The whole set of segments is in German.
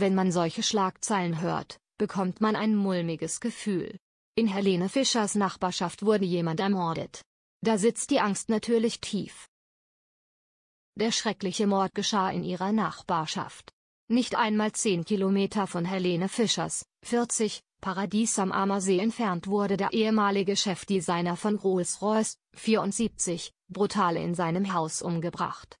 Wenn man solche Schlagzeilen hört, bekommt man ein mulmiges Gefühl. In Helene Fischers Nachbarschaft wurde jemand ermordet. Da sitzt die Angst natürlich tief. Der schreckliche Mord geschah in ihrer Nachbarschaft. Nicht einmal zehn Kilometer von Helene Fischers, 40, Paradies am Ammersee entfernt wurde der ehemalige Chefdesigner von Rolls-Royce, 74, brutal in seinem Haus umgebracht.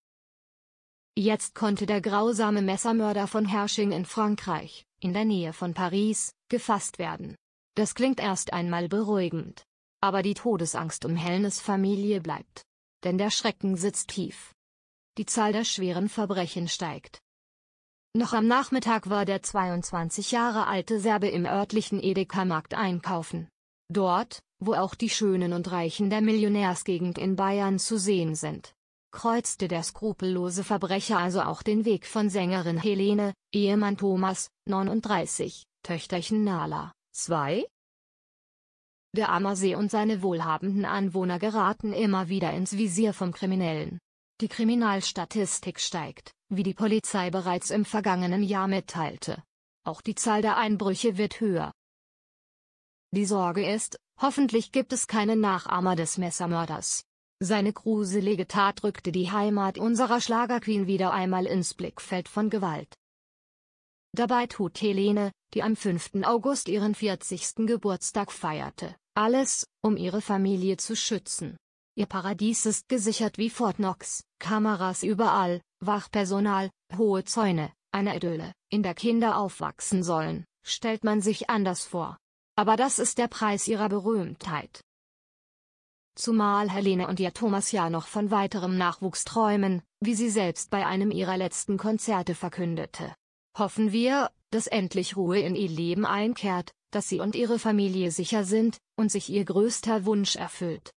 Jetzt konnte der grausame Messermörder von Hersching in Frankreich, in der Nähe von Paris, gefasst werden. Das klingt erst einmal beruhigend. Aber die Todesangst um Helnes Familie bleibt. Denn der Schrecken sitzt tief. Die Zahl der schweren Verbrechen steigt. Noch am Nachmittag war der 22 Jahre alte Serbe im örtlichen Edeka-Markt einkaufen. Dort, wo auch die Schönen und Reichen der Millionärsgegend in Bayern zu sehen sind kreuzte der skrupellose Verbrecher also auch den Weg von Sängerin Helene, Ehemann Thomas, 39, Töchterchen Nala, 2. Der Ammersee und seine wohlhabenden Anwohner geraten immer wieder ins Visier vom Kriminellen. Die Kriminalstatistik steigt, wie die Polizei bereits im vergangenen Jahr mitteilte. Auch die Zahl der Einbrüche wird höher. Die Sorge ist, hoffentlich gibt es keine Nachahmer des Messermörders. Seine gruselige Tat rückte die Heimat unserer Schlagerqueen wieder einmal ins Blickfeld von Gewalt. Dabei tut Helene, die am 5. August ihren 40. Geburtstag feierte, alles, um ihre Familie zu schützen. Ihr Paradies ist gesichert wie Fort Knox, Kameras überall, Wachpersonal, hohe Zäune, eine Idylle, in der Kinder aufwachsen sollen, stellt man sich anders vor. Aber das ist der Preis ihrer Berühmtheit zumal Helene und ihr Thomas ja noch von weiterem Nachwuchs träumen, wie sie selbst bei einem ihrer letzten Konzerte verkündete. Hoffen wir, dass endlich Ruhe in ihr Leben einkehrt, dass sie und ihre Familie sicher sind, und sich ihr größter Wunsch erfüllt.